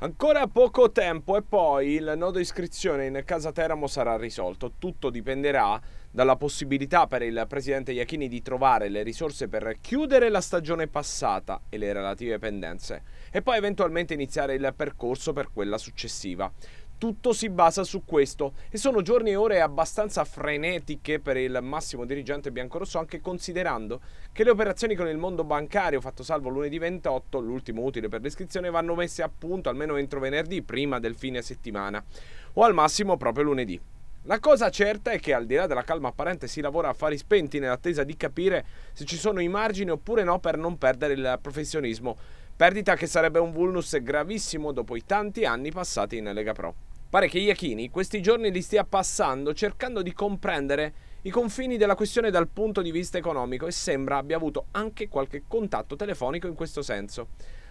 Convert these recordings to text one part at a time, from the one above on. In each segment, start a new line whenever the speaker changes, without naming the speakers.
Ancora poco tempo e poi il nodo iscrizione in Casa Teramo sarà risolto. Tutto dipenderà dalla possibilità per il presidente Iachini di trovare le risorse per chiudere la stagione passata e le relative pendenze e poi eventualmente iniziare il percorso per quella successiva tutto si basa su questo e sono giorni e ore abbastanza frenetiche per il massimo dirigente biancorosso anche considerando che le operazioni con il mondo bancario fatto salvo lunedì 28, l'ultimo utile per l'iscrizione, vanno messe a punto almeno entro venerdì prima del fine settimana o al massimo proprio lunedì. La cosa certa è che al di là della calma apparente si lavora a fari spenti nell'attesa di capire se ci sono i margini oppure no per non perdere il professionismo, perdita che sarebbe un vulnus gravissimo dopo i tanti anni passati in Lega Pro. Pare che Iachini questi giorni li stia passando cercando di comprendere i confini della questione dal punto di vista economico e sembra abbia avuto anche qualche contatto telefonico in questo senso.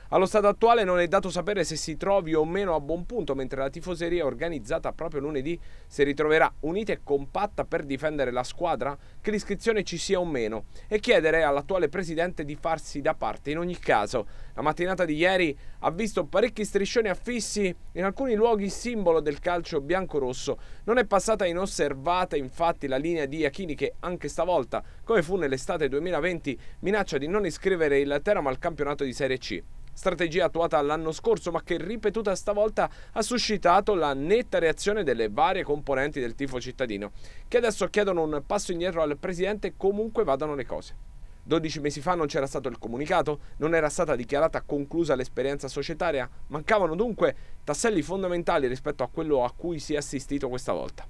Allo stato attuale non è dato sapere se si trovi o meno a buon punto, mentre la tifoseria organizzata proprio lunedì si ritroverà unita e compatta per difendere la squadra, che l'iscrizione ci sia o meno, e chiedere all'attuale presidente di farsi da parte in ogni caso. La mattinata di ieri ha visto parecchi striscioni affissi in alcuni luoghi simbolo del calcio bianco-rosso. Non è passata inosservata infatti la linea di Achini che anche stavolta, come fu nell'estate 2020, minaccia di non iscrivere il Teramo al campionato di Serie C strategia attuata l'anno scorso ma che ripetuta stavolta ha suscitato la netta reazione delle varie componenti del tifo cittadino, che adesso chiedono un passo indietro al presidente comunque vadano le cose. 12 mesi fa non c'era stato il comunicato, non era stata dichiarata conclusa l'esperienza societaria, mancavano dunque tasselli fondamentali rispetto a quello a cui si è assistito questa volta.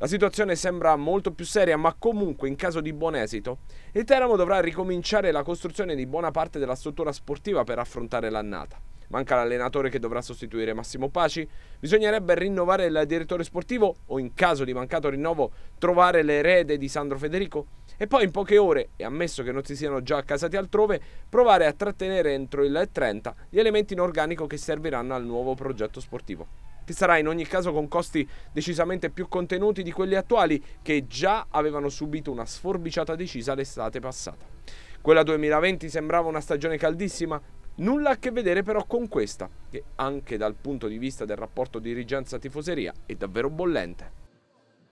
La situazione sembra molto più seria, ma comunque in caso di buon esito, il Teramo dovrà ricominciare la costruzione di buona parte della struttura sportiva per affrontare l'annata. Manca l'allenatore che dovrà sostituire Massimo Paci, bisognerebbe rinnovare il direttore sportivo o in caso di mancato rinnovo trovare l'erede di Sandro Federico e poi in poche ore, e ammesso che non si siano già accasati altrove, provare a trattenere entro il 30 gli elementi in organico che serviranno al nuovo progetto sportivo che sarà in ogni caso con costi decisamente più contenuti di quelli attuali che già avevano subito una sforbiciata decisa l'estate passata. Quella 2020 sembrava una stagione caldissima, Nulla a che vedere però con questa, che anche dal punto di vista del rapporto dirigenza-tifoseria è davvero bollente.